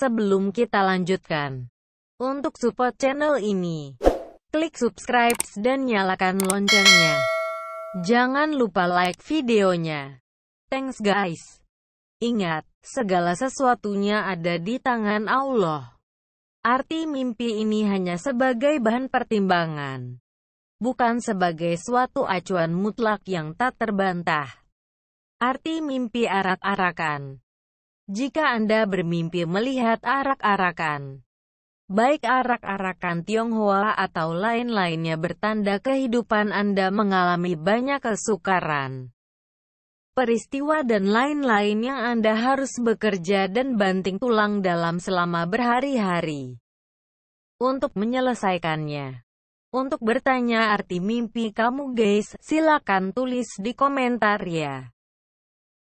Sebelum kita lanjutkan, untuk support channel ini, klik subscribe dan nyalakan loncengnya. Jangan lupa like videonya. Thanks guys. Ingat, segala sesuatunya ada di tangan Allah. Arti mimpi ini hanya sebagai bahan pertimbangan, bukan sebagai suatu acuan mutlak yang tak terbantah. Arti mimpi arak-arakan jika Anda bermimpi melihat arak-arakan, baik arak-arakan Tionghoa atau lain-lainnya bertanda kehidupan Anda mengalami banyak kesukaran, peristiwa dan lain-lain yang Anda harus bekerja dan banting tulang dalam selama berhari-hari untuk menyelesaikannya. Untuk bertanya arti mimpi kamu guys, silakan tulis di komentar ya.